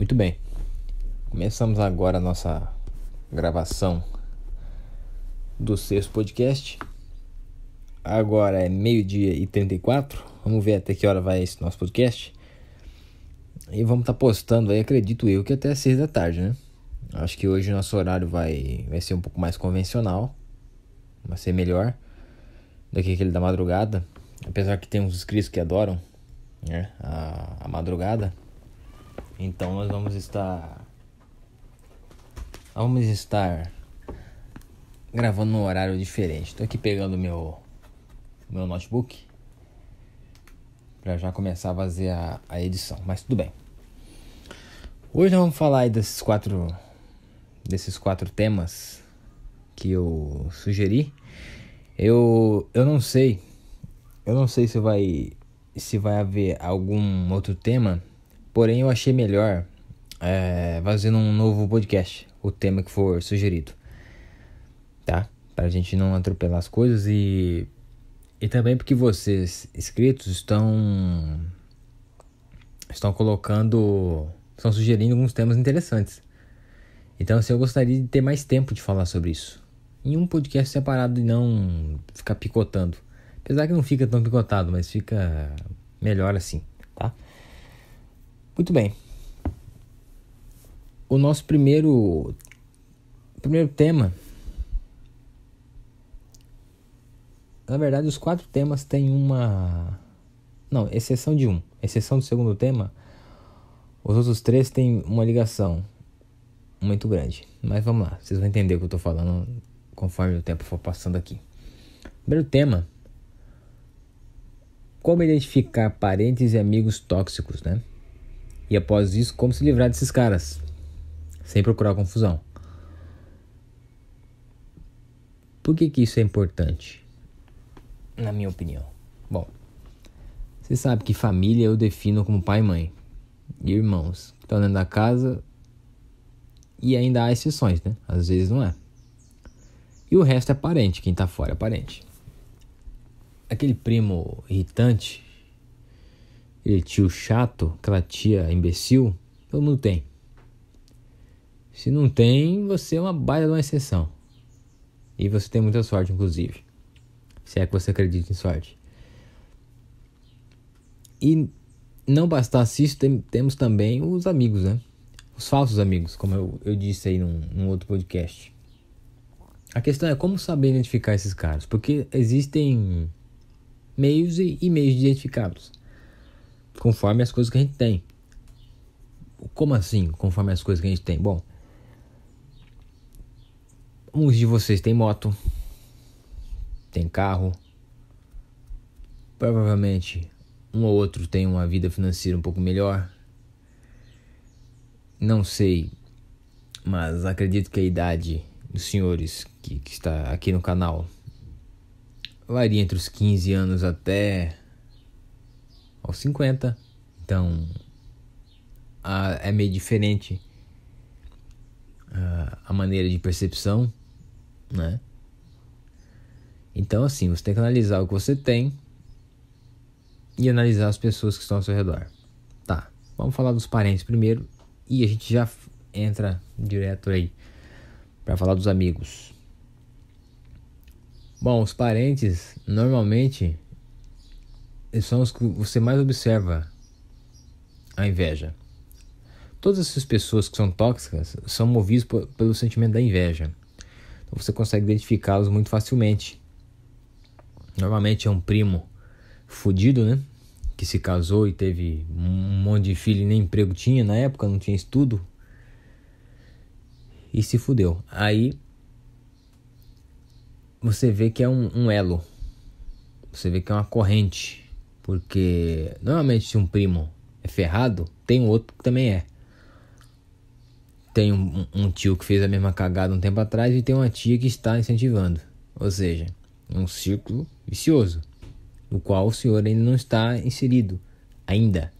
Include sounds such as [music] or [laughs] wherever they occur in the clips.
Muito bem, começamos agora a nossa gravação do sexto podcast. Agora é meio-dia e 34. Vamos ver até que hora vai esse nosso podcast. E vamos estar tá postando aí, acredito eu, que até 6 da tarde, né? Acho que hoje o nosso horário vai, vai ser um pouco mais convencional. Vai ser melhor do que aquele da madrugada. Apesar que tem uns inscritos que adoram né? a, a madrugada. Então nós vamos estar vamos estar gravando num horário diferente. Estou aqui pegando meu meu notebook para já começar a fazer a, a edição, mas tudo bem. Hoje nós vamos falar desses quatro desses quatro temas que eu sugeri. Eu eu não sei. Eu não sei se vai se vai haver algum outro tema Porém, eu achei melhor é, fazendo um novo podcast, o tema que for sugerido, tá? Para a gente não atropelar as coisas e e também porque vocês inscritos estão estão colocando, estão sugerindo alguns temas interessantes. Então, assim, eu gostaria de ter mais tempo de falar sobre isso. Em um podcast separado e não ficar picotando. Apesar que não fica tão picotado, mas fica melhor assim. Muito bem. O nosso primeiro primeiro tema Na verdade, os quatro temas têm uma não, exceção de um, exceção do segundo tema, os outros três têm uma ligação muito grande. Mas vamos lá, vocês vão entender o que eu estou falando conforme o tempo for passando aqui. Primeiro tema: como identificar parentes e amigos tóxicos, né? E após isso, como se livrar desses caras? Sem procurar confusão. Por que, que isso é importante? Na minha opinião. Bom, você sabe que família eu defino como pai e mãe. E irmãos que estão dentro da casa. E ainda há exceções, né? Às vezes não é. E o resto é parente, quem tá fora é parente. Aquele primo irritante aquele é tio chato, aquela tia imbecil, todo mundo tem. Se não tem, você é uma baita de uma exceção. E você tem muita sorte, inclusive. Se é que você acredita em sorte. E não bastasse isso, tem, temos também os amigos, né? Os falsos amigos, como eu, eu disse aí num, num outro podcast. A questão é como saber identificar esses caras, porque existem meios e, e meios de identificá-los conforme as coisas que a gente tem. Como assim, conforme as coisas que a gente tem? Bom, uns de vocês têm moto, tem carro, provavelmente um ou outro tem uma vida financeira um pouco melhor. Não sei, mas acredito que a idade dos senhores que, que está aqui no canal varia entre os 15 anos até aos 50. Então a, é meio diferente a, a maneira de percepção, né? Então, assim, você tem que analisar o que você tem e analisar as pessoas que estão ao seu redor. Tá, vamos falar dos parentes primeiro e a gente já entra direto aí para falar dos amigos. Bom, os parentes normalmente são os que você mais observa a inveja. Todas essas pessoas que são tóxicas são movidas por, pelo sentimento da inveja. Então você consegue identificá-los muito facilmente. Normalmente é um primo fudido, né? Que se casou e teve um monte de filho e nem emprego tinha na época, não tinha estudo. E se fudeu. Aí você vê que é um, um elo. Você vê que é uma corrente porque normalmente se um primo é ferrado, tem outro que também é. Tem um, um, tio que fez a mesma cagada um tempo atrás e tem uma tia que está incentivando. Ou seja, é um círculo vicioso, no qual o senhor ainda não está inserido. Ainda.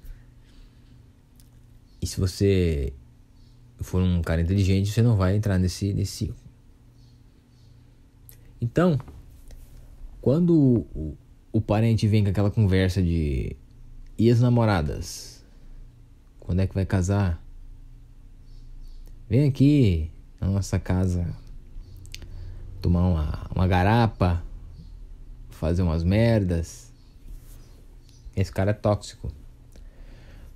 E se você for um cara inteligente, você não vai entrar nesse, nesse círculo. Então, quando o, o parente vem com aquela conversa de e as namoradas? Quando é que vai casar? Vem aqui na nossa casa tomar uma, uma garapa, fazer umas merdas. Esse cara é tóxico.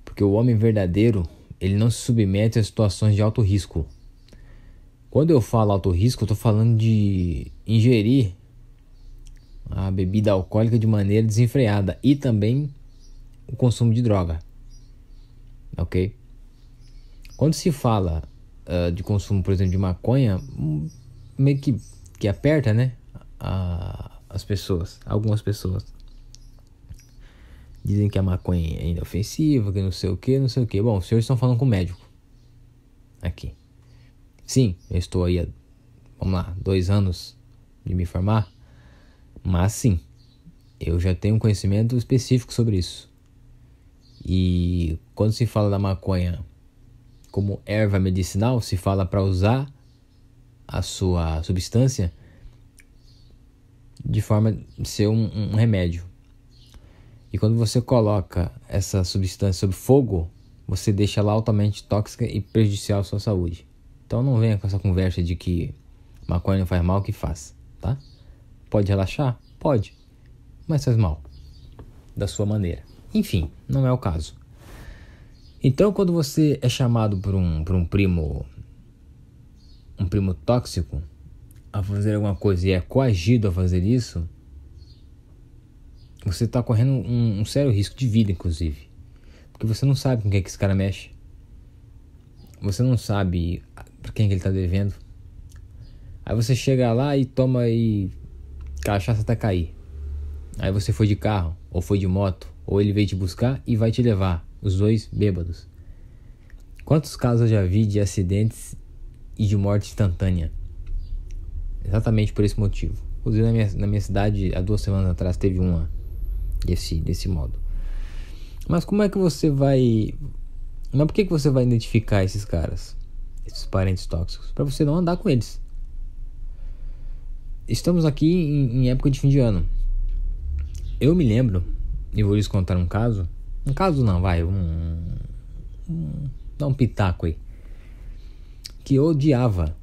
Porque o homem verdadeiro, ele não se submete a situações de alto risco. Quando eu falo alto risco, eu tô falando de ingerir a bebida alcoólica de maneira desenfreada e também o consumo de droga. Ok? Quando se fala uh, de consumo, por exemplo, de maconha, hum, meio que, que aperta, né? A, as pessoas, algumas pessoas. Dizem que a maconha é inofensiva, que não sei o que, não sei o que. Bom, os senhores estão falando com o médico. Aqui. Sim, eu estou aí há, vamos lá, dois anos de me formar. Mas sim, eu já tenho um conhecimento específico sobre isso. E quando se fala da maconha como erva medicinal, se fala para usar a sua substância de forma de ser um, um remédio. E quando você coloca essa substância sob fogo, você deixa ela altamente tóxica e prejudicial à sua saúde. Então não venha com essa conversa de que maconha não faz mal, que faz, tá? Pode relaxar? Pode, mas faz mal. Da sua maneira. Enfim, não é o caso. Então, quando você é chamado por um, por um primo, um primo tóxico, a fazer alguma coisa e é coagido a fazer isso, você está correndo um, um, sério risco de vida, inclusive. Porque você não sabe com quem é que esse cara mexe. Você não sabe para quem é que ele está devendo. Aí você chega lá e toma e cachaça tá até cair. Aí você foi de carro, ou foi de moto, ou ele veio te buscar e vai te levar, os dois bêbados. Quantos casos eu já vi de acidentes e de morte instantânea? Exatamente por esse motivo. Inclusive na minha, na minha cidade, há duas semanas atrás, teve uma desse, desse modo. Mas como é que você vai. Mas por que, que você vai identificar esses caras? Esses parentes tóxicos? para você não andar com eles estamos aqui em, em época de fim de ano. Eu me lembro, e vou lhes contar um caso. Um caso não, vai, um. um dá um pitaco aí. Que eu odiava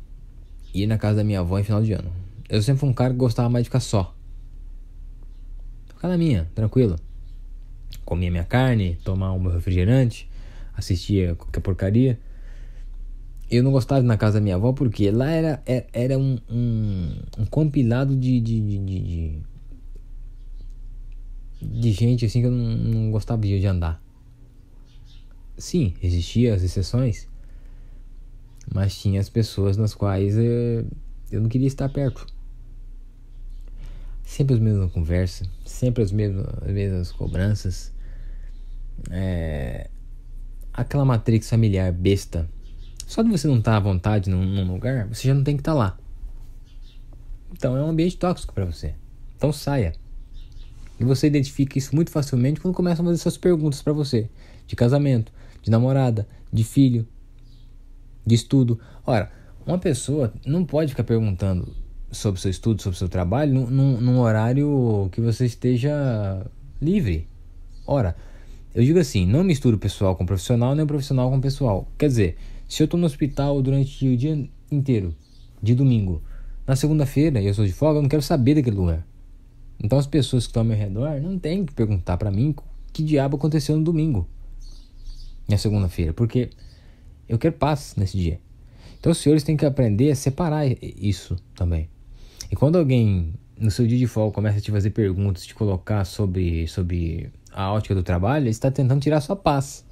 ir na casa da minha avó em final de ano. Eu sempre fui um cara que gostava mais de ficar só. Ficar na minha, tranquilo. Comia minha carne, tomar o meu refrigerante, assistia qualquer porcaria eu não gostava de na casa da minha avó porque lá era, era, é, era um, um, um, compilado de de, de, de, de, gente assim que eu não, não gostava de andar. Sim, existiam as exceções, mas tinha as pessoas nas quais eu, eh, eu não queria estar perto. Sempre as mesmas conversas, sempre as mesmas, as mesmas cobranças. É, aquela matrix familiar besta só de você não estar tá à vontade num, num, lugar, você já não tem que estar tá lá. Então é um ambiente tóxico para você. Então saia. E você identifica isso muito facilmente quando começam a fazer suas perguntas para você: de casamento, de namorada, de filho, de estudo. Ora, uma pessoa não pode ficar perguntando sobre seu estudo, sobre seu trabalho, num, num horário que você esteja livre. Ora, eu digo assim: não misturo pessoal com profissional, nem profissional com pessoal. Quer dizer, se eu estou no hospital durante o dia inteiro, de domingo, na segunda-feira e eu sou de folga, eu não quero saber daquele lugar. Então as pessoas que estão ao meu redor não têm que perguntar para mim que diabo aconteceu no domingo na segunda-feira, porque eu quero paz nesse dia. Então os senhores têm que aprender a separar isso também. E quando alguém no seu dia de folga começa a te fazer perguntas, te colocar sobre, sobre a ótica do trabalho, ele está tentando tirar sua paz.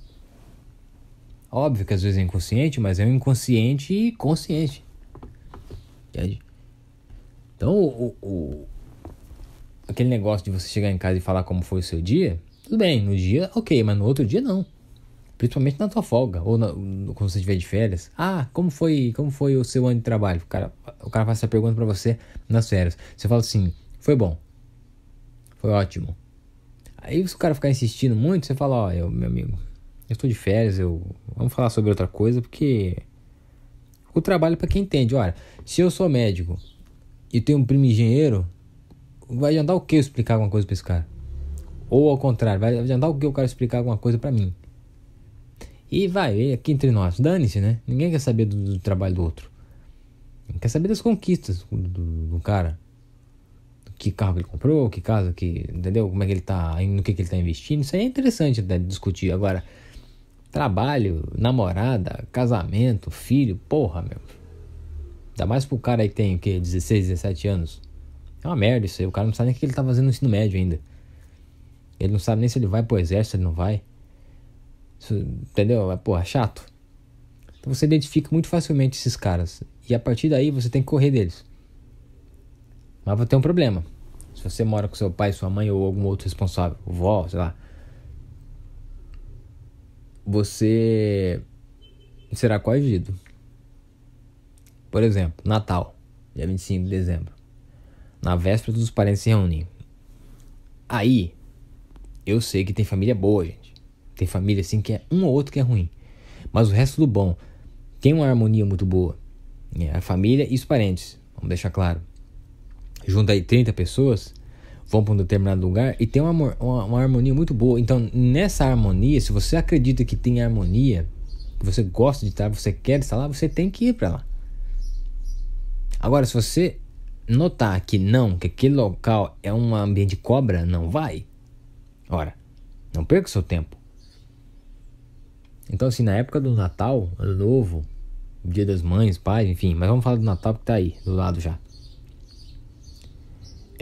Óbvio que às vezes é inconsciente, mas é um inconsciente e consciente. Entende? Então, o, o, aquele negócio de você chegar em casa e falar como foi o seu dia, tudo bem, no dia, ok, mas no outro dia não. Principalmente na tua folga, ou na, quando você estiver de férias. Ah, como foi como foi o seu ano de trabalho? O cara, o cara faz essa pergunta para você nas férias. Você fala assim, foi bom. Foi ótimo. Aí se o cara ficar insistindo muito, você fala, ó, oh, meu amigo, eu estou de férias, eu vamos falar sobre outra coisa, porque o trabalho é para quem entende. Olha, se eu sou médico e tenho um primo engenheiro, vai andar o que eu explicar alguma coisa para esse cara? Ou ao contrário, vai adiantar o que eu quero explicar alguma coisa para mim? E vai, aqui entre nós, dane-se, né? Ninguém quer saber do, do trabalho do outro. Ninguém quer saber das conquistas do, do, do, cara. Que carro que ele comprou, que casa, que. Entendeu? Como é que ele tá. No que, que ele tá investindo. Isso aí é interessante até discutir. Agora, Trabalho, namorada, casamento, filho, porra, meu. Ainda mais pro cara aí que tem o quê? 16, 17 anos. É uma merda isso aí. O cara não sabe nem o que ele tá fazendo no ensino médio ainda. Ele não sabe nem se ele vai pro exército, ele não vai. Isso, entendeu? É porra, chato. Então você identifica muito facilmente esses caras. E a partir daí você tem que correr deles. Mas vai ter um problema. Se você mora com seu pai, sua mãe ou algum outro responsável, vó, sei lá você será coagido. Por exemplo, Natal, dia 25 de dezembro. Na véspera dos parentes se reúnem. Aí, eu sei que tem família boa, gente. Tem família assim que é um ou outro que é ruim. Mas o resto do bom tem uma harmonia muito boa. É, a família e os parentes, vamos deixar claro. Junta aí 30 pessoas, vão para um determinado lugar e tem uma, uma, uma, harmonia muito boa. Então, nessa harmonia, se você acredita que tem harmonia, você gosta de estar, você quer estar lá, você tem que ir para lá. Agora, se você notar que não, que aquele local é um ambiente de cobra, não vai. Ora, não perca seu tempo. Então, assim, na época do Natal, Ano Novo, Dia das Mães, Pais, enfim, mas vamos falar do Natal que tá aí, do lado já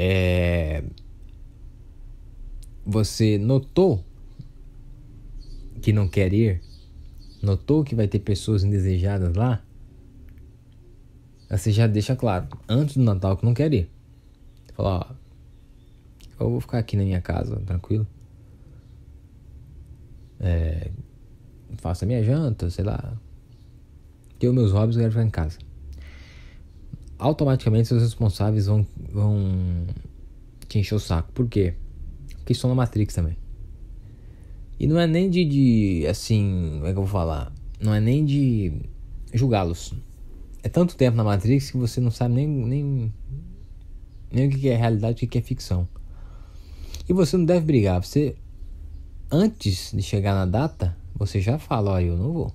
é, você notou que não quer ir, notou que vai ter pessoas indesejadas lá, você já deixa claro, antes do Natal, que não quer ir. Fala, ó, eu vou ficar aqui na minha casa, tranquilo. É, faço a minha janta, sei lá. Tenho meus hobbies e quero ficar em casa automaticamente os responsáveis vão, vão te encher o saco. Por quê? Porque estão na Matrix também. E não é nem de, de assim, como é que eu vou falar? Não é nem de julgá-los. É tanto tempo na Matrix que você não sabe nem, nem, nem o que é realidade, o que é ficção. E você não deve brigar. Você, antes de chegar na data, você já fala, olha, eu não vou.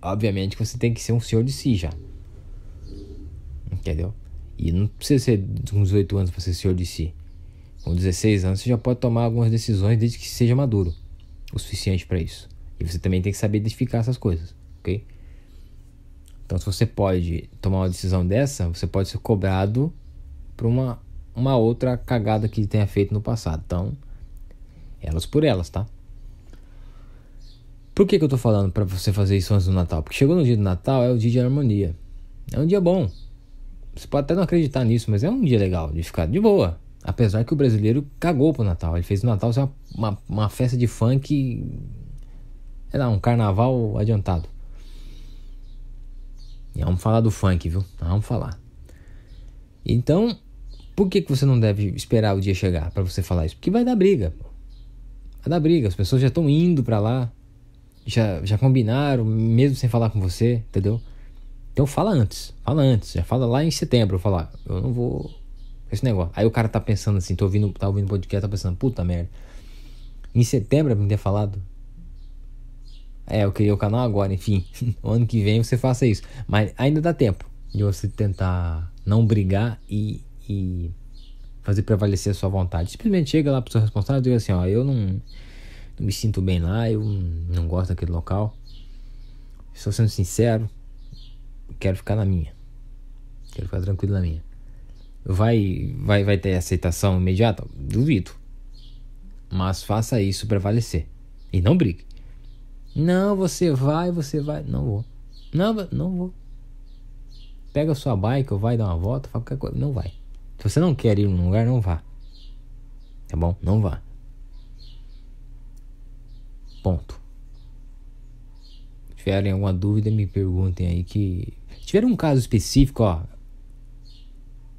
Obviamente que você tem que ser um senhor de si já. Entendeu? E não precisa ser com 18 anos para ser senhor de si. Com 16 anos você já pode tomar algumas decisões desde que seja maduro o suficiente para isso. E você também tem que saber identificar essas coisas, ok? Então, se você pode tomar uma decisão dessa, você pode ser cobrado por uma, uma outra cagada que tenha feito no passado. Então, elas por elas, tá? Por que, que eu tô falando para você fazer isso antes do Natal? Porque chegou no dia do Natal, é o dia de harmonia. É um dia bom. Você pode até não acreditar nisso, mas é um dia legal de ficar de boa. Apesar que o brasileiro cagou pro Natal. Ele fez o Natal ser uma, uma, uma festa de funk. Sei lá, um carnaval adiantado. E vamos falar do funk, viu? Vamos falar. Então, por que, que você não deve esperar o dia chegar para você falar isso? Porque vai dar briga. Vai dar briga. As pessoas já estão indo para lá. Já, já combinaram, mesmo sem falar com você, entendeu? Então fala antes, fala antes, já fala lá em setembro, falar, ah, eu não vou esse negócio. Aí o cara tá pensando assim, tô ouvindo, tá ouvindo podcast, tá pensando, puta merda. Em setembro eu me ter falado. É, eu criei o canal agora, enfim. [laughs] o ano que vem você faça isso. Mas ainda dá tempo de você tentar não brigar e, e fazer prevalecer a sua vontade. Simplesmente chega lá pro seu responsável e diga assim, ó, eu não, não me sinto bem lá, eu não gosto daquele local. Estou sendo sincero, quero ficar na minha. Quero ficar tranquilo na minha. Vai, vai, vai ter aceitação imediata? Duvido. Mas faça isso prevalecer. E não brigue. Não, você vai, você vai. Não vou. Não, não vou. Pega sua bike ou vai dar uma volta, faz qualquer coisa. Não vai. Se você não quer ir num lugar, não vá. Tá bom? Não vá. Ponto tiverem alguma dúvida, me perguntem aí que. Tiveram um caso específico, ó.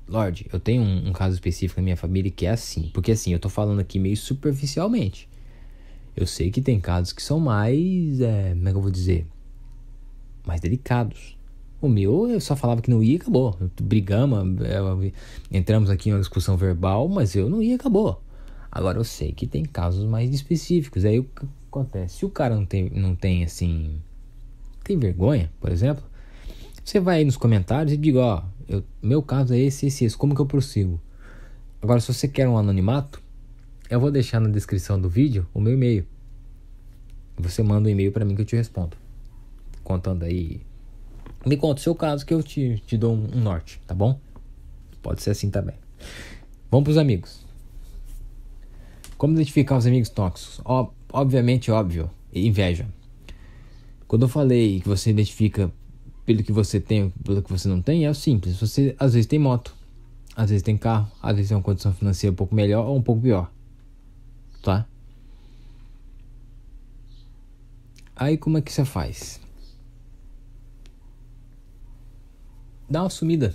Lorde, eu tenho um, um, caso específico na minha família que é assim. Porque assim, eu tô falando aqui meio superficialmente. Eu sei que tem casos que são mais. É, como é que eu vou dizer? Mais delicados. O meu, eu só falava que não ia e acabou. Brigamos, é, entramos aqui em uma discussão verbal, mas eu não ia e acabou. Agora eu sei que tem casos mais específicos. Aí o que acontece? Se o cara não tem, não tem assim tem vergonha, por exemplo, você vai aí nos comentários e diga, ó, eu, meu caso é esse, esse, esse, como que eu prossigo? Agora, se você quer um anonimato, eu vou deixar na descrição do vídeo o meu e-mail. Você manda um e-mail para mim que eu te respondo. Contando aí. Me conta o seu caso que eu te, te dou um, um norte, tá bom? Pode ser assim também. Vamos para os amigos. Como identificar os amigos tóxicos? Ob obviamente, óbvio. Inveja. Quando eu falei que você identifica pelo que você tem, pelo que você não tem, é simples. Você às vezes tem moto, às vezes tem carro, às vezes tem uma condição financeira um pouco melhor ou um pouco pior. Tá? Aí como é que você faz? Dá uma sumida.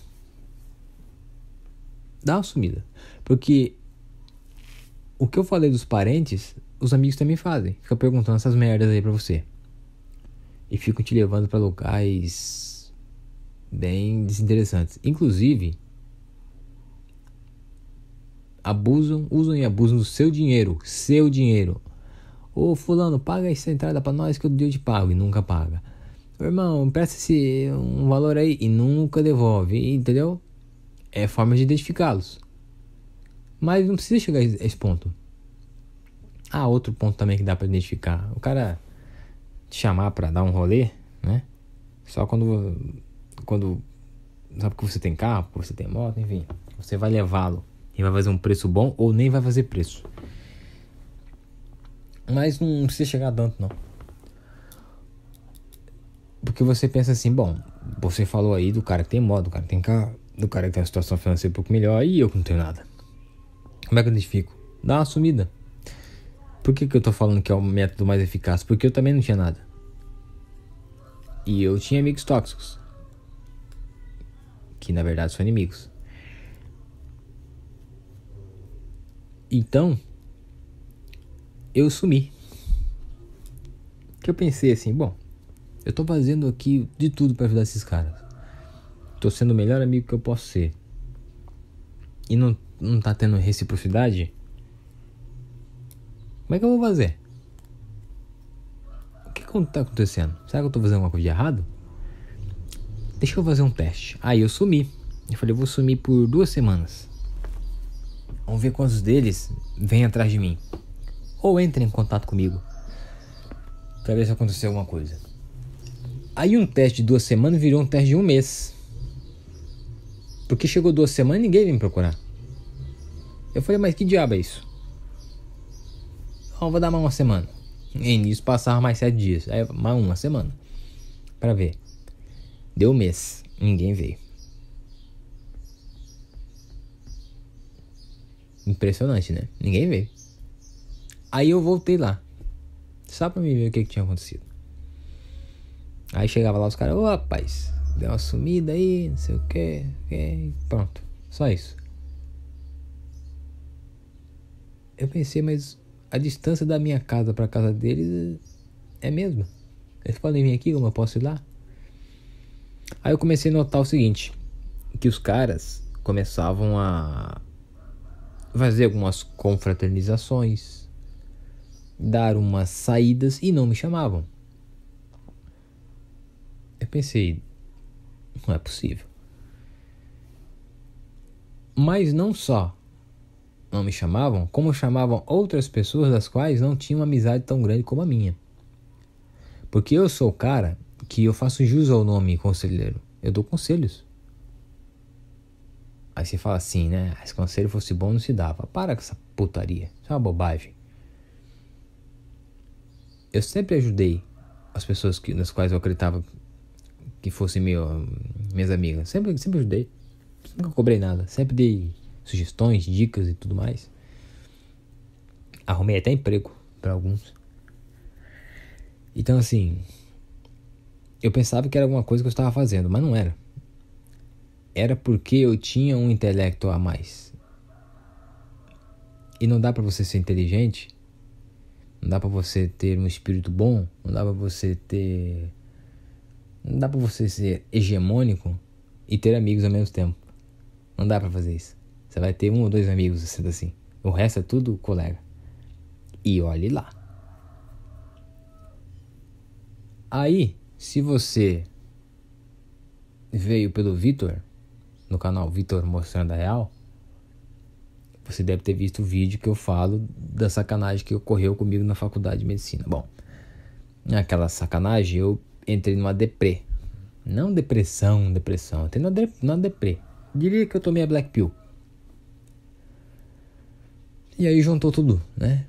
Dá uma sumida. Porque o que eu falei dos parentes, os amigos também fazem. Fica perguntando essas merdas aí pra você e ficam te levando para locais bem desinteressantes. Inclusive, abusam, usam e abusam do seu dinheiro, seu dinheiro. Ô fulano, paga essa entrada para nós que eu te pago e nunca paga. Ô, irmão, empresta se um valor aí e nunca devolve, entendeu? É forma de identificá-los. Mas não precisa chegar a esse ponto. Ah, outro ponto também que dá para identificar. O cara te chamar para dar um rolê, né? Só quando quando sabe que você tem carro, que você tem moto, enfim, você vai levá-lo e vai fazer um preço bom ou nem vai fazer preço. Mas não precisa chegar tanto não. Porque você pensa assim, bom, você falou aí do cara que tem moto, do cara que tem carro, do cara que tem uma situação financeira um pouco melhor e eu que não tenho nada. Como é que eu identifico? Dá uma sumida. Por que, que eu tô falando que é o método mais eficaz? Porque eu também não tinha nada. E eu tinha amigos tóxicos. Que na verdade são inimigos. Então, eu sumi. Que eu pensei assim, bom, eu tô fazendo aqui de tudo para ajudar esses caras. Tô sendo o melhor amigo que eu posso ser. E não, não tá tendo reciprocidade? Como é que eu vou fazer? que está acontecendo? Será que eu estou fazendo alguma coisa de errado? Deixa eu fazer um teste. Aí eu sumi. Eu falei, eu vou sumir por duas semanas. Vamos ver quantos deles vêm atrás de mim. Ou entrem em contato comigo. Pra ver se aconteceu alguma coisa. Aí um teste de duas semanas virou um teste de um mês. Porque chegou duas semanas e ninguém veio me procurar. Eu falei, mas que diabo é isso? eu vou dar mais uma semana. E nisso passava mais sete dias, aí mais uma semana para ver. Deu um mês, ninguém veio. Impressionante, né? Ninguém veio. Aí eu voltei lá. Só pra me ver o que, que tinha acontecido. Aí chegava lá os caras, ô oh, rapaz, deu uma sumida aí, não sei o que. Pronto. Só isso. Eu pensei, mas a distância da minha casa para a casa deles é a mesma. Eles podem vir aqui, como eu posso ir lá? Aí eu comecei a notar o seguinte, que os caras começavam a fazer algumas confraternizações, dar umas saídas e não me chamavam. Eu pensei, não é possível. Mas não só não me chamavam, como chamavam outras pessoas das quais não tinham uma amizade tão grande como a minha. Porque eu sou o cara que eu faço jus ao nome conselheiro. Eu dou conselhos. Aí você fala assim, né? Ah, se conselho fosse bom, não se dava. Para com essa putaria. Isso é uma bobagem. Eu sempre ajudei as pessoas que, nas quais eu acreditava que fossem meu, minhas amigas. Sempre, sempre ajudei. Nunca cobrei nada. Sempre dei sugestões, dicas e tudo mais. Arrumei até emprego para alguns. Então, assim, eu pensava que era alguma coisa que eu estava fazendo, mas não era. Era porque eu tinha um intelecto a mais. E não dá para você ser inteligente, não dá para você ter um espírito bom, não dá para você ter não dá para você ser hegemônico e ter amigos ao mesmo tempo. Não dá para fazer isso. Você vai ter um ou dois amigos sendo assim. O resto é tudo colega. E olhe lá. Aí, se você veio pelo Vitor, no canal Vitor Mostrando a Real, você deve ter visto o vídeo que eu falo da sacanagem que ocorreu comigo na faculdade de medicina. Bom, naquela sacanagem eu entrei numa deprê. Não depressão, depressão, entrei numa, deprê. Diria que eu tomei a Black Pill. E aí juntou tudo, né?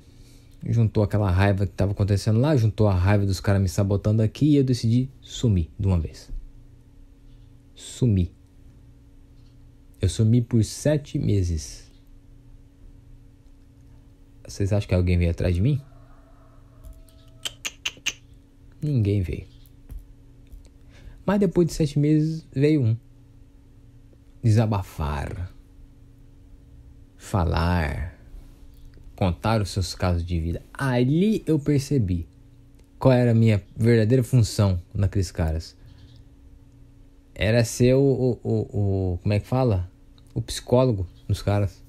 Juntou aquela raiva que estava acontecendo lá, juntou a raiva dos caras me sabotando aqui e eu decidi sumir de uma vez. Sumi. Eu sumi por sete meses. Vocês acham que alguém veio atrás de mim? Ninguém veio. Mas depois de sete meses veio um. Desabafar. Falar contar os seus casos de vida. Ali eu percebi qual era a minha verdadeira função naqueles caras. Era ser o, o, o, o como é que fala? O psicólogo dos caras.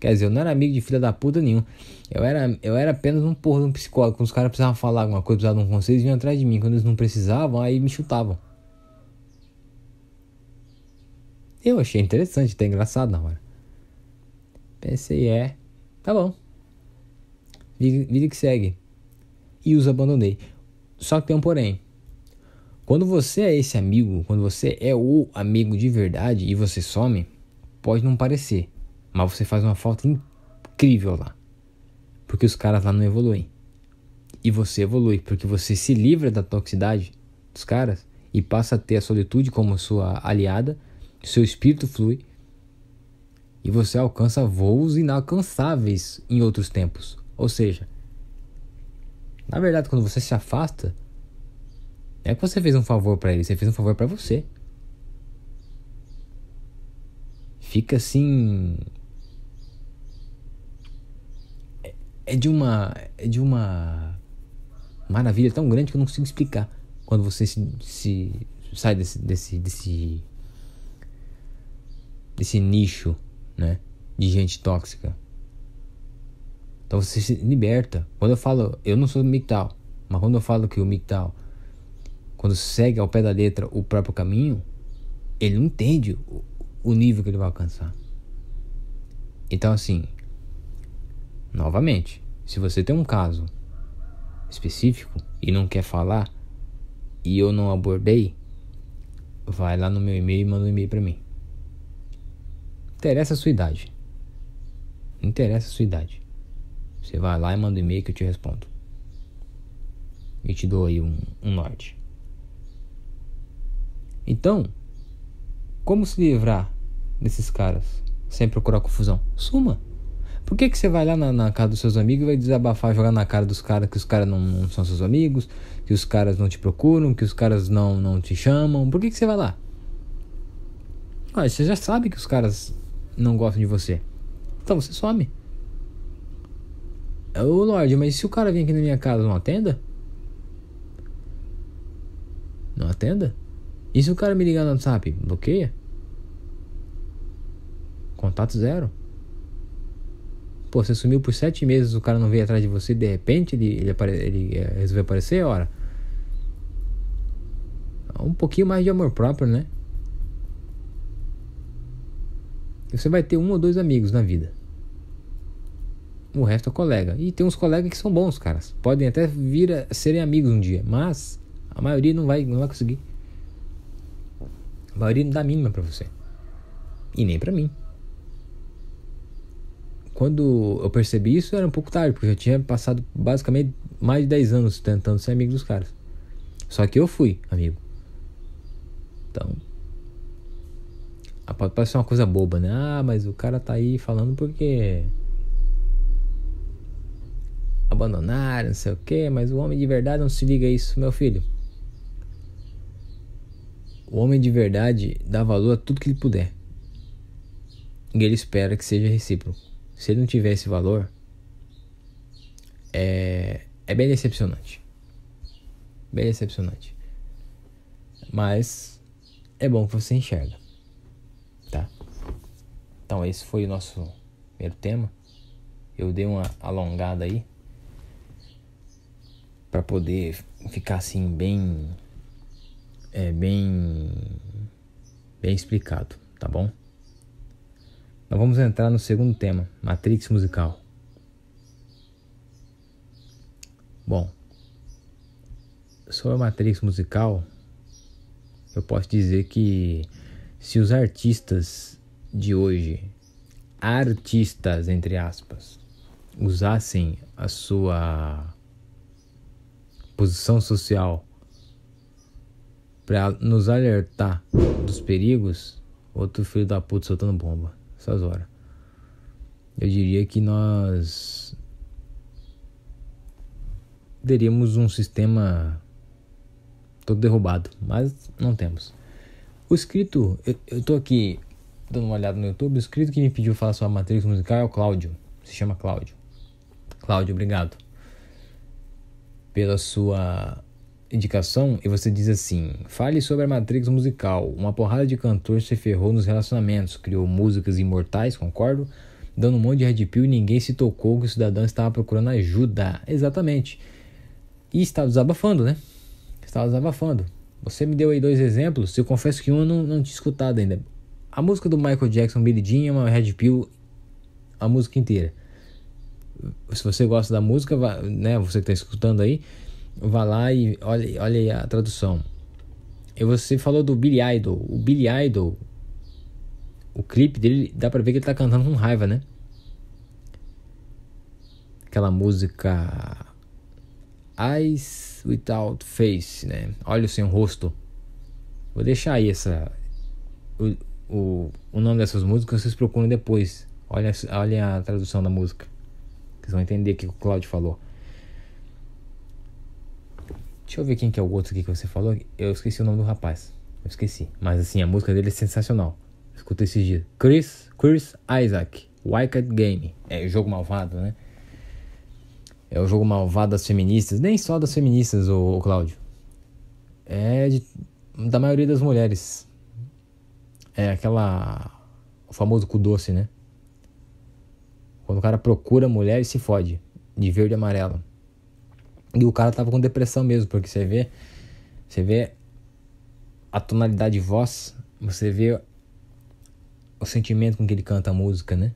Quer dizer, eu não era amigo de filha da puta nenhum. Eu era, eu era apenas um porra de um psicólogo. Quando os caras precisavam falar alguma coisa, precisavam de um conselho, eles vinham atrás de mim. Quando eles não precisavam, aí me chutavam. Eu achei interessante, até engraçado na hora. Pensei, é, tá bom. Vida que segue. E os abandonei. Só que tem um porém. Quando você é esse amigo, quando você é o amigo de verdade e você some, pode não parecer, mas você faz uma falta incrível lá. Porque os caras lá não evoluem. E você evolui, porque você se livra da toxicidade dos caras e passa a ter a solitude como sua aliada, seu espírito flui e você alcança voos inalcançáveis em outros tempos. Ou seja, na verdade, quando você se afasta, é que você fez um favor para ele, você fez um favor para você. Fica assim é, é de uma é de uma maravilha tão grande que eu não consigo explicar quando você se, se sai desse desse desse desse nicho né? De gente tóxica. Então você se liberta. Quando eu falo, eu não sou MGTOW, mas quando eu falo que o MGTOW, quando segue ao pé da letra o próprio caminho, ele não entende o, o nível que ele vai alcançar. Então assim, novamente, se você tem um caso específico e não quer falar e eu não abordei, vai lá no meu e-mail e manda um e-mail para mim. Interessa a sua idade. Interessa a sua idade. Você vai lá e manda um e-mail que eu te respondo. E te dou aí um, um norte. Então, como se livrar desses caras sem procurar confusão? Suma. Por que, que você vai lá na, na casa dos seus amigos e vai desabafar, jogar na cara dos caras que os caras não, não, são seus amigos, que os caras não te procuram, que os caras não, não te chamam? Por que, que você vai lá? Ah, você já sabe que os caras não gostam de você. Então você some. Ô é Lorde, mas se o cara vir aqui na minha casa, não atenda? Não atenda? E se o cara me ligar no WhatsApp, bloqueia? Contato zero. Pô, você sumiu por sete meses, o cara não veio atrás de você, de repente ele, ele, apare ele eh, resolveu aparecer, ora. É um pouquinho mais de amor próprio, né? Você vai ter um ou dois amigos na vida. O resto é colega. E tem uns colegas que são bons, caras. Podem até vir a serem amigos um dia, mas a maioria não vai, não vai conseguir. A maioria não dá mínima para você. E nem para mim. Quando eu percebi isso, era um pouco tarde, porque eu já tinha passado basicamente mais de 10 anos tentando ser amigo dos caras. Só que eu fui amigo. Então, ah, pode parecer uma coisa boba, né? Ah, mas o cara tá aí falando porque abandonaram, não sei o quê. mas o homem de verdade não se liga a isso, meu filho. O homem de verdade dá valor a tudo que ele puder. E ele espera que seja recíproco. Se ele não tiver esse valor, é, é bem decepcionante. Bem decepcionante. Mas é bom que você enxerga. Então, esse foi o nosso primeiro tema. Eu dei uma alongada aí para poder ficar assim bem é bem bem explicado, tá bom? Nós vamos entrar no segundo tema, Matrix musical. Bom, sobre a Matrix musical, eu posso dizer que se os artistas de hoje artistas, entre aspas, usassem a sua posição social para nos alertar dos perigos, outro filho da puta soltando bomba. Essas horas. Eu diria que nós teríamos um sistema todo derrubado, mas não temos. O escrito, eu, eu tô aqui dando uma olhada no YouTube, o inscrito que me pediu falar sobre a Matrix musical é o Cláudio. Se chama Cláudio. Cláudio, obrigado pela sua indicação e você diz assim: fale sobre a Matrix musical. Uma porrada de cantores se ferrou nos relacionamentos, criou músicas imortais, concordo, dando um monte de red pill e ninguém se tocou que o cidadão estava procurando ajuda. Exatamente. E estava desabafando, né? Estava desabafando. Você me deu aí dois exemplos, eu confesso que um eu não, não tinha escutado ainda. A música do Michael Jackson, Billie Jean, é uma Red Pill, a música inteira. Se você gosta da música, vá, né, você que está escutando aí, vá lá e olha, olha aí a tradução. E você falou do Billy Idol. O Billy Idol, o clipe dele, dá pra ver que ele tá cantando com raiva, né? Aquela música Eyes Without Face, né? Olha sem rosto. Vou deixar aí essa. O, o, o nome dessas músicas, vocês procuram depois. Olha, olha a tradução da música. Vocês vão entender o que o Claudio falou. Deixa eu ver quem que é o outro aqui que você falou. Eu esqueci o nome do rapaz. Eu esqueci. Mas assim, a música dele é sensacional. Escuta esses dias. Chris, Chris Isaac. Wicked Game. É o jogo malvado, né? É o jogo malvado das feministas. Nem só das feministas, o, o Cláudio. É de, da maioria das mulheres. É aquela. O famoso cu doce, né? Quando o cara procura mulher e se fode. De verde e amarelo. E o cara tava com depressão mesmo, porque você vê. Você vê a tonalidade de voz, você vê o sentimento com que ele canta a música, né?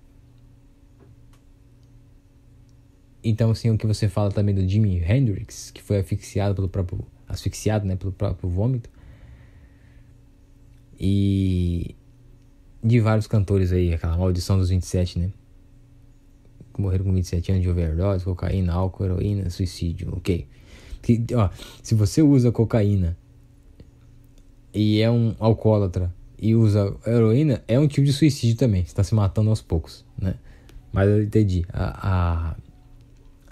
Então, assim, o que você fala também do Jimi Hendrix, que foi asfixiado pelo próprio, asfixiado, né, pelo próprio vômito, e de vários cantores aí, aquela maldição dos 27, né? Que morreram com 27 anos de overdose, cocaína, álcool, heroína, suicídio, ok. Que, ó, se você usa cocaína e é um alcoólatra e usa heroína, é um tipo de suicídio também. Você tá se matando aos poucos, né? Mas eu entendi a, a,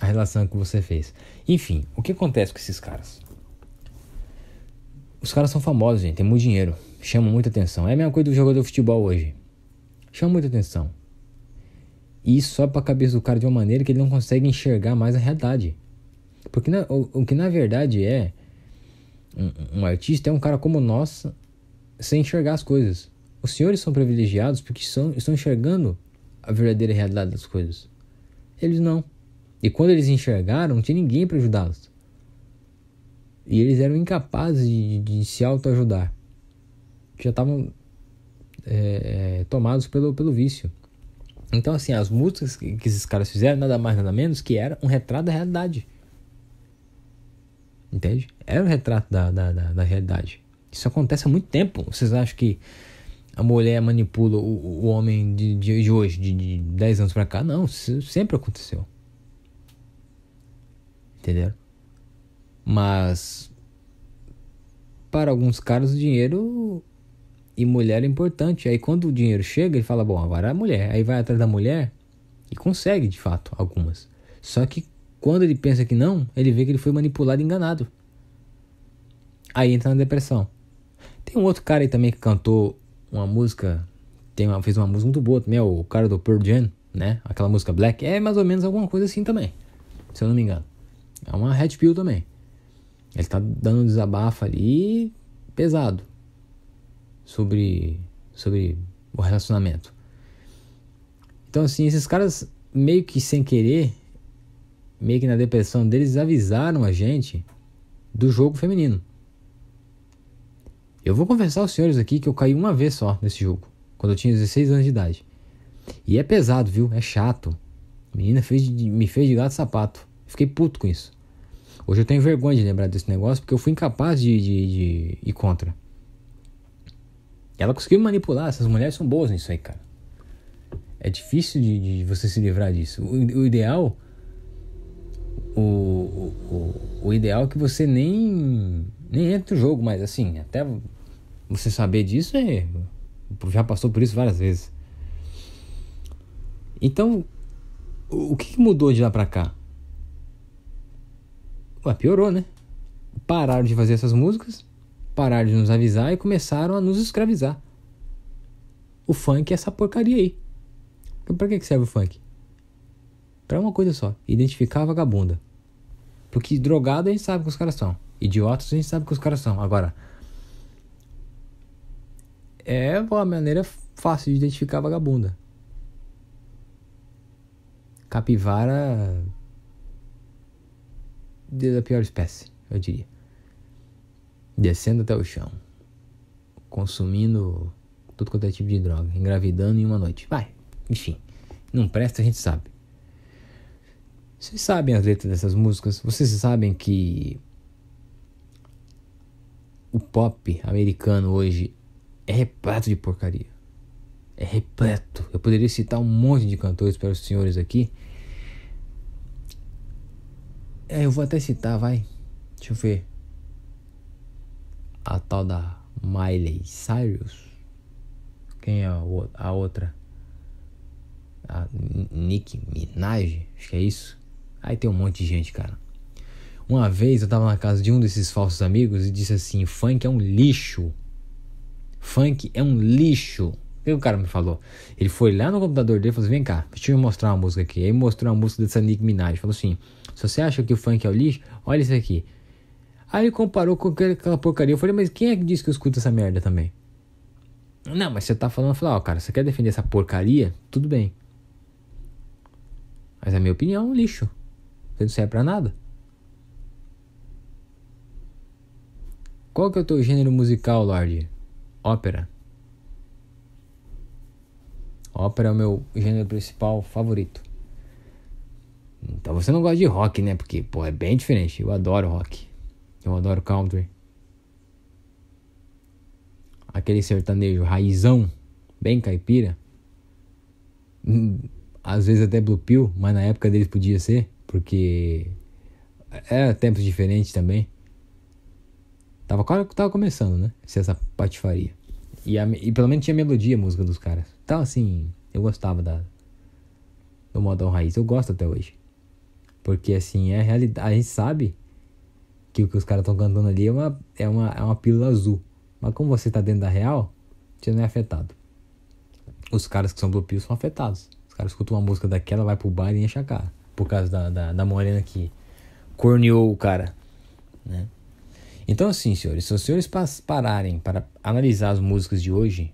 a relação que você fez. Enfim, o que acontece com esses caras? Os caras são famosos, gente, tem muito dinheiro chama muita atenção. É a mesma coisa do jogador de futebol hoje. Chama muita atenção. E isso para a cabeça do cara de uma maneira que ele não consegue enxergar mais a realidade. Porque na, o, o, que na verdade é um, um artista é um cara como nós sem enxergar as coisas. Os senhores são privilegiados porque são, estão enxergando a verdadeira realidade das coisas. Eles não. E quando eles enxergaram, não tinha ninguém para ajudá-los. E eles eram incapazes de, de se autoajudar já estavam é, é, tomados pelo, pelo vício. Então, assim, as músicas que, que esses caras fizeram, nada mais, nada menos, que era um retrato da realidade. Entende? Era um retrato da, da, da, da realidade. Isso acontece há muito tempo. Vocês acham que a mulher manipula o, o homem de, de, de hoje, de, de 10 anos pra cá? Não, isso sempre aconteceu. Entenderam? Mas para alguns caras o dinheiro e mulher é importante. Aí quando o dinheiro chega, ele fala: bom, agora é a mulher. Aí vai atrás da mulher e consegue, de fato, algumas. Só que quando ele pensa que não, ele vê que ele foi manipulado e enganado. Aí entra na depressão. Tem um outro cara aí também que cantou uma música, tem uma, fez uma música muito boa também, é o cara do Pearl Jam, né? Aquela música Black. É mais ou menos alguma coisa assim também, se eu não me engano. É uma Red Pill também. Ele tá dando um desabafo ali pesado sobre, sobre o relacionamento. Então, assim, esses caras meio que sem querer, meio que na depressão deles, avisaram a gente do jogo feminino. Eu vou confessar aos senhores aqui que eu caí uma vez só nesse jogo, quando eu tinha 16 anos de idade. E é pesado, viu? É chato. A menina fez de, me fez de gato sapato. Fiquei puto com isso. Hoje eu tenho vergonha de lembrar desse negócio porque eu fui incapaz de, de, de ir contra. Ela conseguiu manipular, essas mulheres são boas nisso aí, cara. É difícil de, de você se livrar disso. O, o ideal. O, o, o, ideal é que você nem, nem entre no jogo, mas assim, até você saber disso é. Já passou por isso várias vezes. Então, o que mudou de lá pra cá? Ué, piorou, né? Pararam de fazer essas músicas pararam de nos avisar e começaram a nos escravizar. O funk é essa porcaria aí. Então, pra que serve o funk? Pra uma coisa só: identificar vagabunda. Porque drogado a gente sabe que os caras são. Idiotas a gente sabe que os caras são. Agora, é uma maneira fácil de identificar vagabunda. Capivara. da pior espécie, eu diria descendo até o chão, consumindo todo quanto é tipo de droga, engravidando em uma noite. Vai, enfim, não presta, a gente sabe. Vocês sabem as letras dessas músicas, vocês sabem que o pop americano hoje é repleto de porcaria. É repleto. Eu poderia citar um monte de cantores para os senhores aqui. É, eu vou até citar, vai. Deixa eu ver a tal da Miley Cyrus. Quem é a outra? A Nick Minaj, acho que é isso. Aí tem um monte de gente, cara. Uma vez eu tava na casa de um desses falsos amigos e disse assim: funk é um lixo. Funk é um lixo. O que o cara me falou? Ele foi lá no computador dele e falou assim: vem cá, deixa eu mostrar uma música aqui. Aí mostrou uma música dessa Nick Minaj. Falou assim: se você acha que o funk é o lixo, olha isso aqui. Aí comparou com aquela porcaria. Eu falei, mas quem é que disse que eu escuto essa merda também? Não, mas você tá falando, eu falei, ó, oh, ah, cara, você quer defender essa porcaria? Tudo bem. Mas a minha opinião é um lixo. Você não serve pra nada. Qual que é o teu gênero musical, Lorde? Ópera. Ópera é o meu gênero principal favorito. Então você não gosta de rock, né? Porque, pô, é bem diferente. Eu adoro rock. Eu adoro country. Aquele sertanejo raizão, bem caipira. Hum, às vezes até blue pill, mas na época deles podia ser, porque é, era tempos diferentes também. Tava, tava começando, né? Essa patifaria. E, a, e pelo menos tinha melodia a música dos caras. Então, assim, eu gostava da, do modão raiz. Eu gosto até hoje. Porque, assim, é a realidade. A gente sabe que o que os caras estão cantando ali é uma, é, uma, é uma pílula azul. Mas como você está dentro da real, você não é afetado. Os caras que são Blue Pill são afetados. Os caras escutam uma música daquela, vai pro bar e enche a cara. Por causa da, da, da morena que corneou o cara. Né? Então assim, senhores, se os senhores pararem para analisar as músicas de hoje,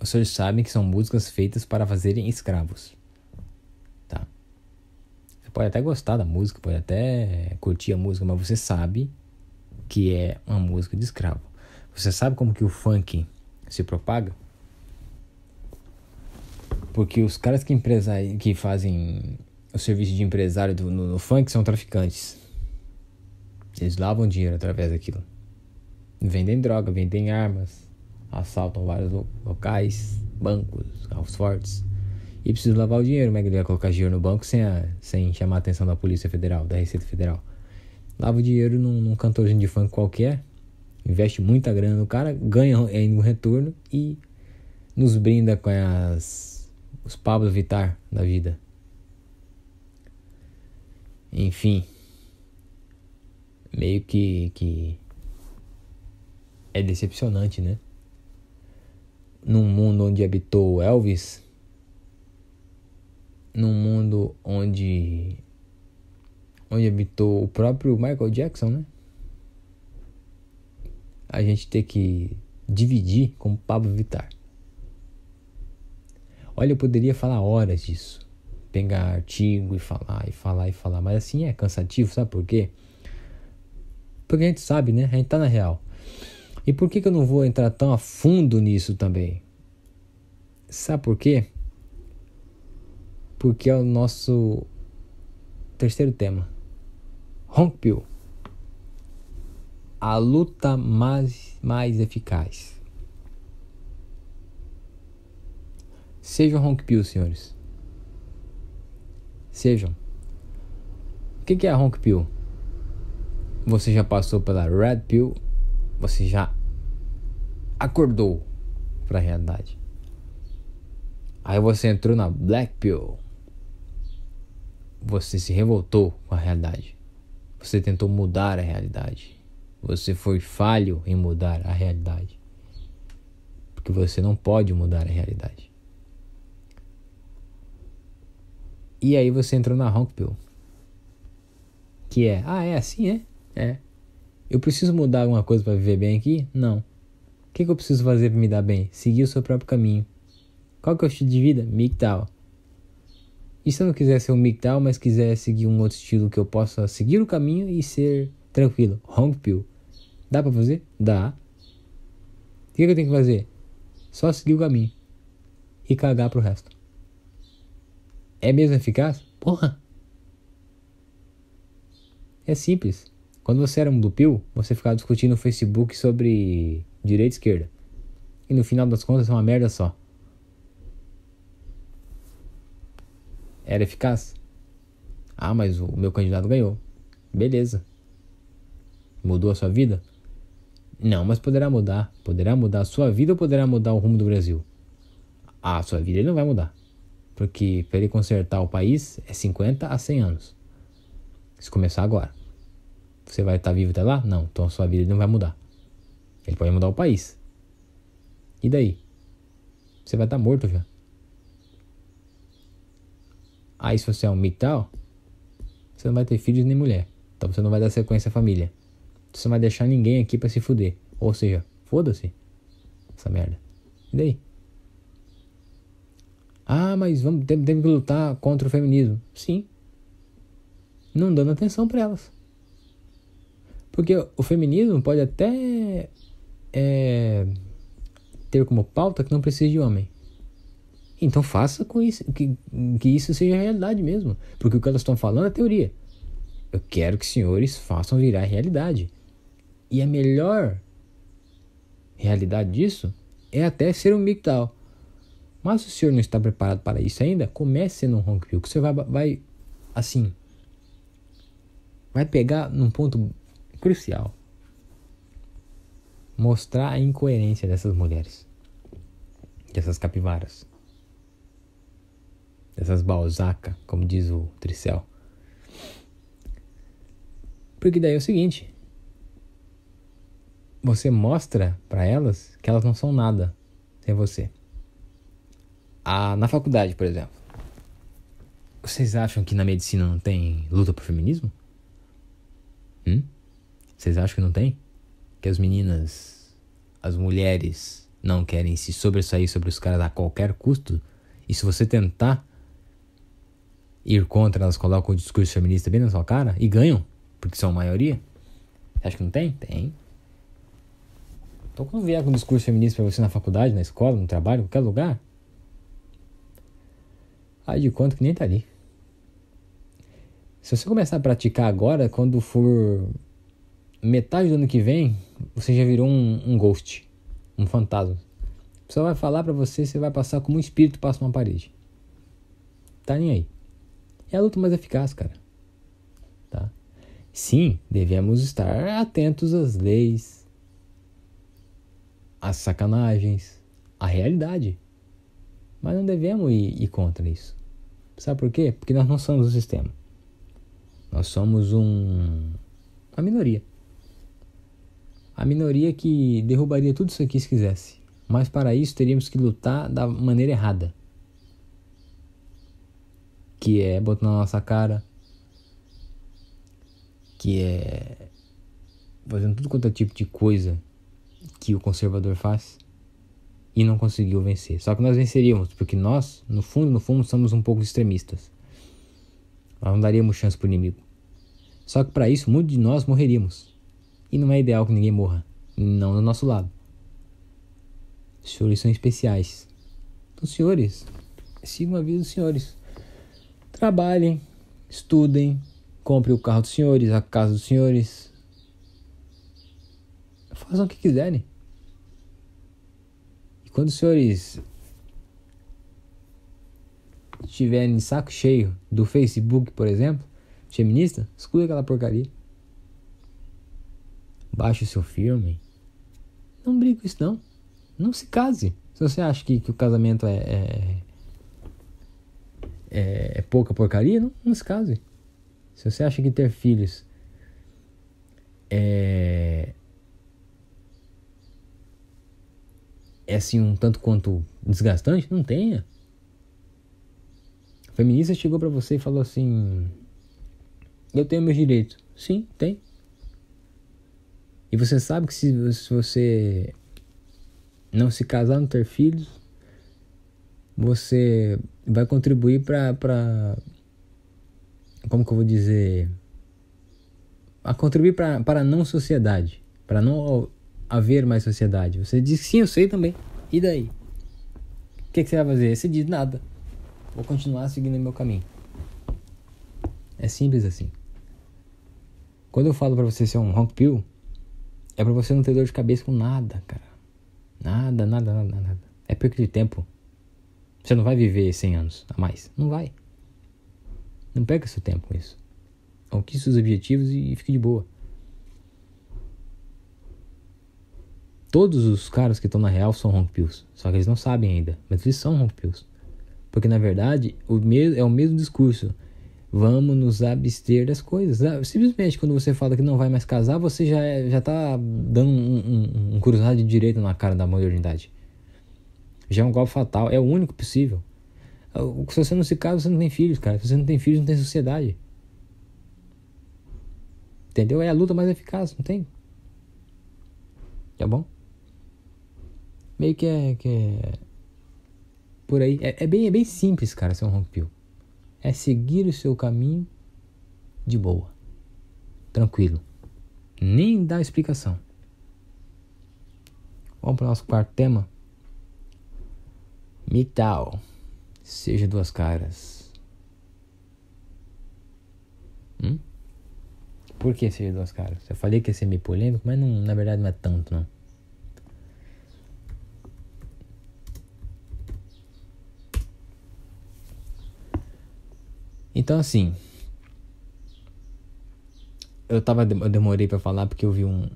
os senhores sabem que são músicas feitas para fazerem escravos pode até gostar da música, pode até curtir a música, mas você sabe que é uma música de escravo. Você sabe como que o funk se propaga? Porque os caras que, empresari que fazem o serviço de empresário do, no, no funk são traficantes. Eles lavam dinheiro através daquilo. Vendem droga, vendem armas, assaltam vários locais, bancos, carros fortes. E preciso lavar o dinheiro. Como é que ele vai colocar dinheiro no banco sem, a, sem chamar a atenção da Polícia Federal, da Receita Federal? Lava o dinheiro num, num cantorzinho de funk qualquer, investe muita grana no cara, ganha ainda um retorno e nos brinda com as, os Pablo Vitar da vida. Enfim, meio que, que é decepcionante, né? Num mundo onde habitou Elvis, num mundo onde onde habitou o próprio Michael Jackson, né? A gente ter que dividir com Pablo Vittar. Olha, eu poderia falar horas disso, pegar artigo e falar e falar e falar, mas assim é cansativo, sabe por quê? Porque a gente sabe, né? A gente tá na real. E por que, que eu não vou entrar tão a fundo nisso também? Sabe por quê? porque é o nosso terceiro tema. Rompeu a luta mais, mais eficaz. Sejam rompeu, senhores. Sejam. O que é a Pill? Você já passou pela Red Pill? Você já acordou para a realidade? Aí você entrou na Black Pill. Você se revoltou com a realidade. Você tentou mudar a realidade. Você foi falho em mudar a realidade. Porque você não pode mudar a realidade. E aí você entrou na Honk Que é, ah, é assim, é? É. Eu preciso mudar alguma coisa para viver bem aqui? Não. O que, que eu preciso fazer para me dar bem? Seguir o seu próprio caminho. Qual que é o estilo de vida? MGTOW. E se eu não quiser ser um MGTOW, mas quiser seguir um outro estilo que eu possa seguir o caminho e ser tranquilo, Hong Dá para fazer? Dá. O que, eu tenho que fazer? Só seguir o caminho e cagar pro resto. É mesmo eficaz? Porra! É simples. Quando você era um blue você ficava discutindo no Facebook sobre direita e esquerda. E no final das contas é uma merda só. era eficaz. Ah, mas o meu candidato ganhou. Beleza. Mudou a sua vida? Não, mas poderá mudar. Poderá mudar a sua vida ou poderá mudar o rumo do Brasil? Ah, a sua vida ele não vai mudar. Porque para ele consertar o país é 50 a 100 anos. Se começar agora. Você vai estar tá vivo até lá? Não, então a sua vida ele não vai mudar. Ele pode mudar o país. E daí? Você vai estar tá morto já. Aí se você é um mital, você não vai ter filhos nem mulher. Então você não vai dar sequência à família. Você não vai deixar ninguém aqui para se fuder. Ou seja, foda-se essa merda. E daí? Ah, mas vamos, temos, que lutar contra o feminismo. Sim. Não dando atenção para elas. Porque o feminismo pode até é, ter como pauta que não precisa de homem. Então faça com isso, que, que isso seja realidade mesmo. Porque o que elas estão falando é teoria. Eu quero que os senhores façam virar realidade. E a melhor realidade disso é até ser um tal. Mas se o senhor não está preparado para isso ainda, comece sendo um honk que Você vai, vai, assim, vai pegar num ponto crucial. Mostrar a incoerência dessas mulheres, dessas capivaras dessas balsacas, como diz o Tricel. Porque daí é o seguinte, você mostra para elas que elas não são nada sem você. Ah, na faculdade, por exemplo. Vocês acham que na medicina não tem luta pro feminismo? Hum? Vocês acham que não tem? Que as meninas, as mulheres não querem se sobressair sobre os caras a qualquer custo? E se você tentar ir contra, elas colocam o discurso feminista bem na sua cara e ganham, porque são a maioria. Acho que não tem? Tem. Então quando vier com discurso feminista pra você na faculdade, na escola, no trabalho, em qualquer lugar, aí de conta que nem tá ali. Se você começar a praticar agora, quando for metade do ano que vem, você já virou um, um ghost, um fantasma. A pessoa vai falar para você, você vai passar como um espírito passa uma parede. Tá nem aí é a luta mais eficaz, cara. Tá? Sim, devemos estar atentos às leis, às sacanagens, à realidade. Mas não devemos ir, ir contra isso. Sabe por quê? Porque nós não somos o sistema. Nós somos um, uma minoria. A minoria que derrubaria tudo isso aqui se quisesse. Mas para isso teríamos que lutar da maneira errada que é botar na nossa cara, que é fazendo tudo quanto é tipo de coisa que o conservador faz e não conseguiu vencer. Só que nós venceríamos, porque nós, no fundo, no fundo, somos um pouco extremistas. Nós não daríamos chance pro inimigo. Só que para isso, muitos de nós morreríamos. E não é ideal que ninguém morra, não do nosso lado. Os senhores são especiais. Então, senhores, sigam a vida dos senhores. Trabalhem, estudem, compre o carro dos senhores, a casa dos senhores. Façam o que quiserem. E quando os senhores estiverem de saco cheio do Facebook, por exemplo, feminista, exclui aquela porcaria. Baixe o seu filme. Não brinque com isso não. Não se case. Se você acha que, que o casamento é, é é, é pouca porcaria, não, não se case. Se você acha que ter filhos é, é assim um tanto quanto desgastante, não tenha. A feminista chegou para você e falou assim: Eu tenho meus direitos. Sim, tem. E você sabe que se, se você não se casar, não ter filhos, você vai contribuir para. Como que eu vou dizer? A contribuir para para não sociedade. Para não haver mais sociedade. Você diz sim, eu sei também. E daí? O que, que você vai fazer? Você diz nada. Vou continuar seguindo meu caminho. É simples assim. Quando eu falo para você ser um honk pill, é para você não ter dor de cabeça com nada, cara. Nada, nada, nada, nada. É perco de tempo. Você não vai viver 100 anos a mais. Não vai. Não perca seu tempo com isso. Conquiste seus objetivos e fique de boa. Todos os caras que estão na real são rompios. Só que eles não sabem ainda. Mas eles são rompios. Porque na verdade o é o mesmo discurso. Vamos nos abster das coisas. Ah, simplesmente quando você fala que não vai mais casar, você já, é, já tá dando um, um, um cruzado de direita na cara da modernidade já é um golpe fatal, é o único possível. Se você não se casa, você não tem filhos, cara. Se você não tem filhos, não tem sociedade. Entendeu? É a luta mais eficaz, não tem? Tá bom? Meio que é. Que é... Por aí. É, é, bem, é bem simples, cara, ser um rompio. É seguir o seu caminho de boa. Tranquilo. Nem dá explicação. Vamos para o nosso quarto tema? Mital, seja duas caras. Hum? Por que seja duas caras? Eu falei que ia ser meio polêmico, mas não, na verdade não é tanto, não. Então assim, eu tava eu demorei para falar porque eu vi um,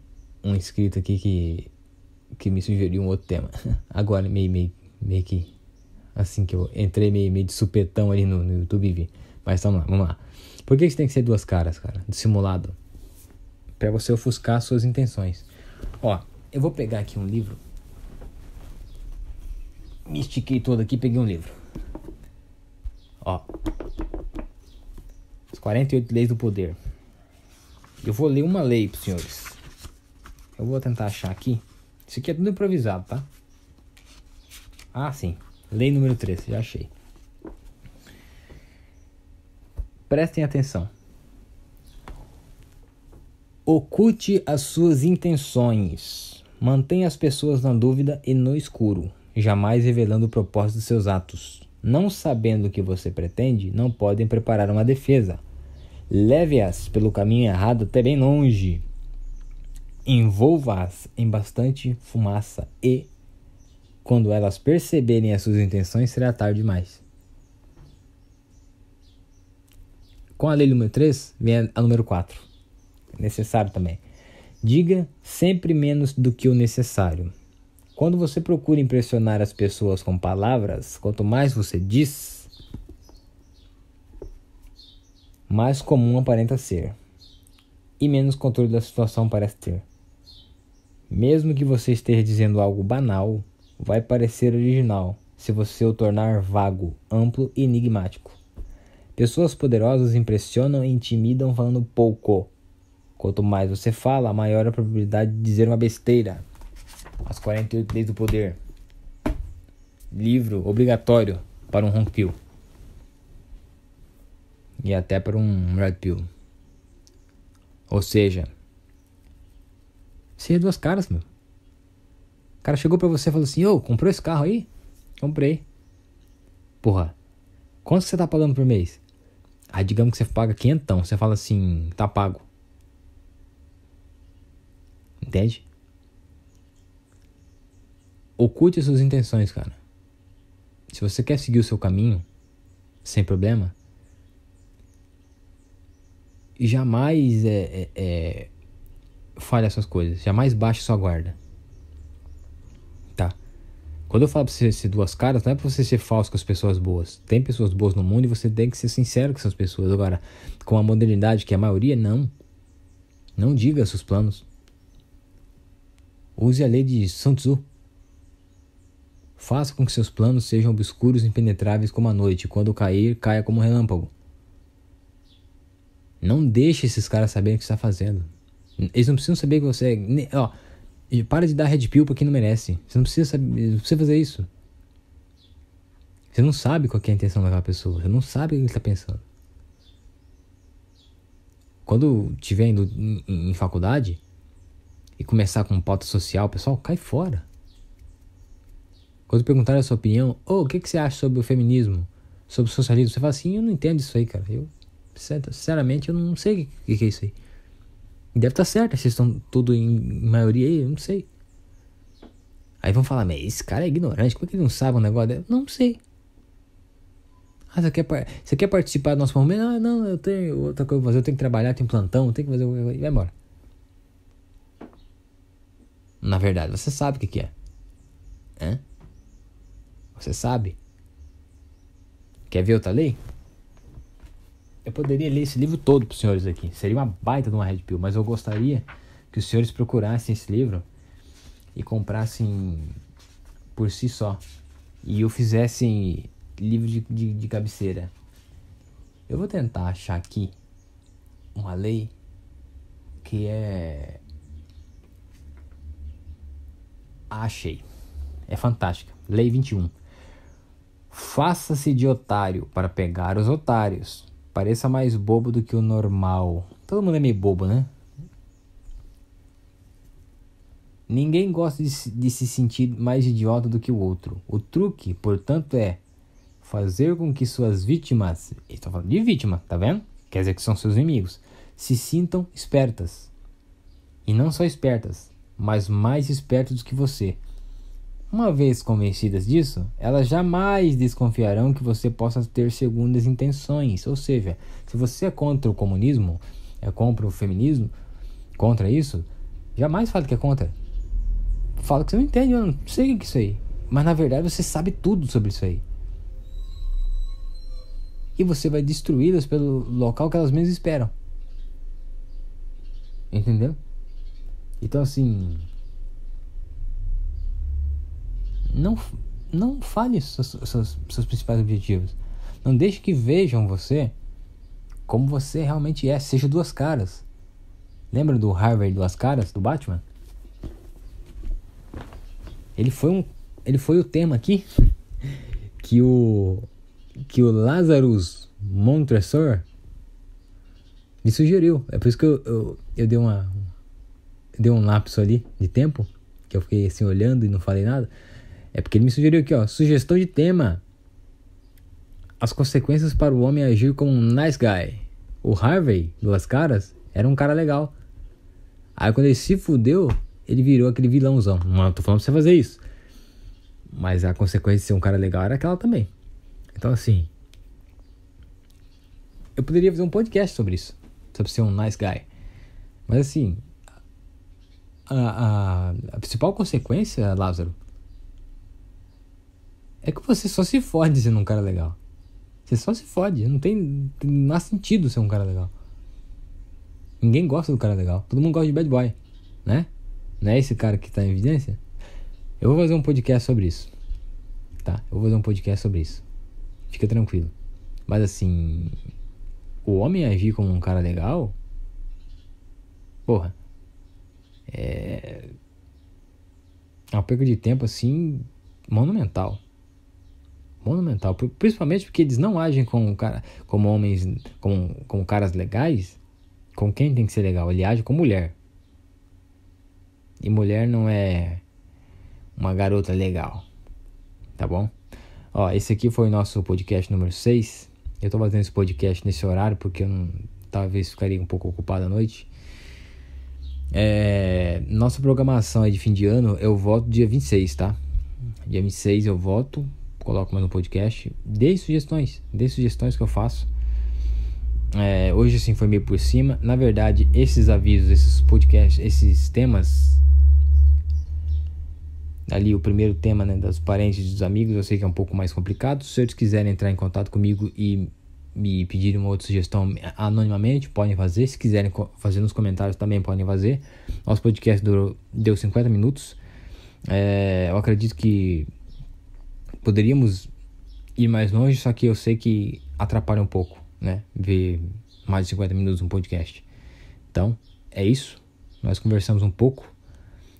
um inscrito aqui que que me sugeriu um outro tema. [laughs] Agora meio meio meio que assim que eu entrei meio, meio de supetão ali no, no YouTube vi. Mas vamos lá, vamos lá. Por que, que tem que ser duas caras, cara? Dissimulado. para você ofuscar suas intenções. Ó, eu vou pegar aqui um livro. Me estiquei todo aqui peguei um livro. Ó. As 48 leis do poder. Eu vou ler uma lei pros senhores. Eu vou tentar achar aqui. Isso aqui é tudo improvisado, tá? Ah, sim. Lei número 3, já achei. Prestem atenção. Oculte as suas intenções. Mantenha as pessoas na dúvida e no escuro, jamais revelando o propósito de seus atos. Não sabendo o que você pretende, não podem preparar uma defesa. Leve-as pelo caminho errado até bem longe. Envolva-as em bastante fumaça e quando elas perceberem as suas intenções, será tarde demais. Com a lei número 3, vem a número 4. É necessário também. Diga sempre menos do que o necessário. Quando você procura impressionar as pessoas com palavras, quanto mais você diz, mais comum aparenta ser e menos controle da situação parece ter. Mesmo que você esteja dizendo algo banal, vai parecer original se você o tornar vago, amplo e enigmático. Pessoas poderosas impressionam e intimidam falando pouco. Quanto mais você fala, maior a probabilidade de dizer uma besteira. As 48 Leis do Poder. Livro obrigatório para um Ron Pill. E até para um Red Pill. Ou seja, seja é duas caras, meu cara chegou para você e falou assim: Ô, comprou esse carro aí? Comprei. Porra, quanto você tá pagando por mês? Aí ah, digamos que você paga quentão. Você fala assim: tá pago. Entende? Oculte as suas intenções, cara. Se você quer seguir o seu caminho, sem problema, jamais é, é, é falhe suas coisas, jamais baixe sua guarda. Quando eu falo pra você ser duas caras, não é pra você ser falso com as pessoas boas. Tem pessoas boas no mundo e você tem que ser sincero com essas pessoas. Agora, com a modernidade que é a maioria, não. Não diga seus planos. Use a lei de Sun Tzu. Faça com que seus planos sejam obscuros e impenetráveis como a noite. Quando cair, caia como um relâmpago. Não deixe esses caras saberem o que você está fazendo. Eles não precisam saber que você. É. Ó, e para de dar red pill pra quem não merece. Você não precisa saber, não precisa fazer isso. Você não sabe qual é a intenção daquela pessoa. Você não sabe o que ele está pensando. Quando tiver indo em, em, em faculdade e começar com pauta social, pessoal, cai fora. Quando perguntar a sua opinião, ou oh, o que, que você acha sobre o feminismo, sobre o socialismo, você fala assim, eu não entendo isso aí, cara. Eu, sinceramente, eu não sei o que, que é isso aí. Deve estar tá certo, vocês estão tudo em maioria aí, eu não sei. Aí vão falar, mas esse cara é ignorante, como é que ele não sabe um negócio dele? Não sei. Ah, você quer, você quer participar do nosso momento? Não, ah, não, eu tenho outra coisa pra fazer, eu tenho que trabalhar, tenho plantão, eu tenho que fazer. E vai embora. Na verdade, você sabe o que, que é. Hã? Você sabe? Quer ver outra lei? Eu poderia ler esse livro todo para os senhores aqui. Seria uma baita de uma Red Pill, mas eu gostaria que os senhores procurassem esse livro e comprassem por si só. E eu fizessem livro de, de, de cabeceira. Eu vou tentar achar aqui uma lei que é. Achei. É fantástica. Lei 21. Faça-se de otário para pegar os otários. Pareça mais bobo do que o normal. Todo mundo é meio bobo, né? Ninguém gosta de, de se sentir mais idiota do que o outro. O truque, portanto, é fazer com que suas vítimas, estou falando de vítima, tá vendo? Quer dizer que são seus inimigos, se sintam espertas. E não só espertas, mas mais espertas do que você. Uma vez convencidas disso, elas jamais desconfiarão que você possa ter segundas intenções. Ou seja, se você é contra o comunismo, é contra o feminismo, contra isso, jamais fala que é contra. Fala que você não entende, eu não sei o que é isso aí. Mas na verdade você sabe tudo sobre isso aí. E você vai destruí-las pelo local que elas mesmas esperam. Entendeu? Então assim, não, não fale seus, seus, seus principais objetivos. Não deixe que vejam você como você realmente é. Seja duas caras. Lembra do Harvey Duas Caras, do Batman? Ele foi um. Ele foi o tema aqui [laughs] que o. que o Lazarus Montressor me sugeriu. É por isso que eu, eu, eu dei uma. Eu dei um lapso ali de tempo. Que eu fiquei assim olhando e não falei nada. É porque ele me sugeriu aqui, ó, sugestão de tema. As consequências para o homem agir como um nice guy. O Harvey, duas caras, era um cara legal. Aí quando ele se fudeu, ele virou aquele vilãozão. Não tô falando pra você fazer isso. Mas a consequência de ser um cara legal era aquela também. Então assim. Eu poderia fazer um podcast sobre isso. Sobre ser um nice guy. Mas assim. A, a, a principal consequência, Lázaro, é que você só se fode sendo um cara legal. Você só se fode. Não tem, não há sentido ser um cara legal. Ninguém gosta do cara legal. Todo mundo gosta de bad boy, né? Não é esse cara que tá em evidência? Eu vou fazer um podcast sobre isso. Tá, eu vou fazer um podcast sobre isso. Fica tranquilo. Mas assim, o homem agir como um cara legal, porra, é, é um perda de tempo assim monumental monumental, principalmente porque eles não agem como, cara, como homens, como, como caras legais, com quem tem que ser legal, ele age com mulher. E mulher não é uma garota legal, tá bom? Ó, esse aqui foi o nosso podcast número 6. Eu tô fazendo esse podcast nesse horário porque eu não, talvez ficaria um pouco ocupado à noite. É, nossa programação é de fim de ano, eu voto dia 26, tá? Dia 26 eu voto coloco mais no podcast. Dê sugestões, dê sugestões que eu faço. É, hoje assim foi meio por cima. Na verdade, esses avisos, esses podcasts, esses temas. Ali o primeiro tema né, parentes e dos amigos, eu sei que é um pouco mais complicado. Se eles quiserem entrar em contato comigo e me pedirem uma outra sugestão anonimamente, podem fazer. Se quiserem fazer nos comentários também, podem fazer. Nosso podcast durou, deu 50 minutos. É, eu acredito que poderíamos ir mais longe, só que eu sei que atrapalha um pouco, né? Ver mais de 50 minutos um podcast. Então, é isso. Nós conversamos um pouco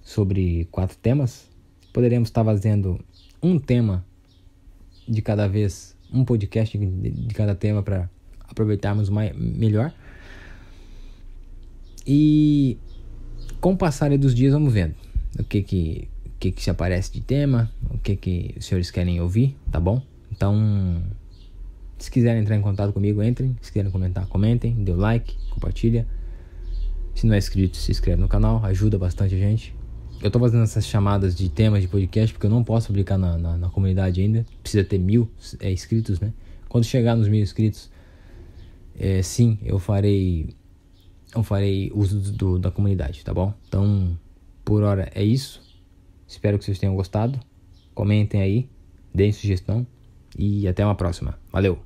sobre quatro temas. Poderíamos estar fazendo um tema de cada vez, um podcast de cada tema para aproveitarmos mais, melhor. E com o passar dos dias vamos vendo o que que o que, que se aparece de tema, o que, que os senhores querem ouvir, tá bom? Então, se quiserem entrar em contato comigo, entrem. Se quiserem comentar, comentem, dê o like, compartilha. Se não é inscrito, se inscreve no canal, ajuda bastante a gente. Eu tô fazendo essas chamadas de temas de podcast porque eu não posso publicar na, na, na comunidade ainda. Precisa ter mil é, inscritos, né? Quando chegar nos mil inscritos, é, sim, eu farei eu farei uso do, da comunidade, tá bom? Então, por hora é isso. Espero que vocês tenham gostado. Comentem aí, deem sugestão e até uma próxima. Valeu!